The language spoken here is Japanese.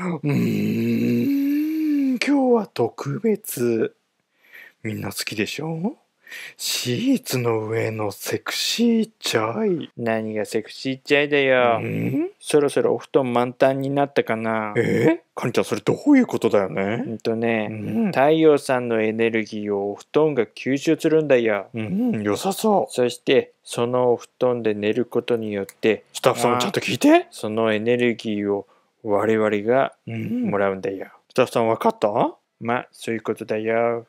うん、今日は特別。みんな好きでしょシーツの上のセクシーチャイ。何がセクシーチャイだよ。そろそろお布団満タンになったかな。えー、かにちゃんそれどういうことだよね。うんとね、太陽さんのエネルギーをお布団が吸収するんだよ。うん、良さそう。そしてそのお布団で寝ることによってスタッフさんちゃんと聞いて。そのエネルギーを我々がもらうんだよ。スタッフさん分かったまあ、そういうことだよ。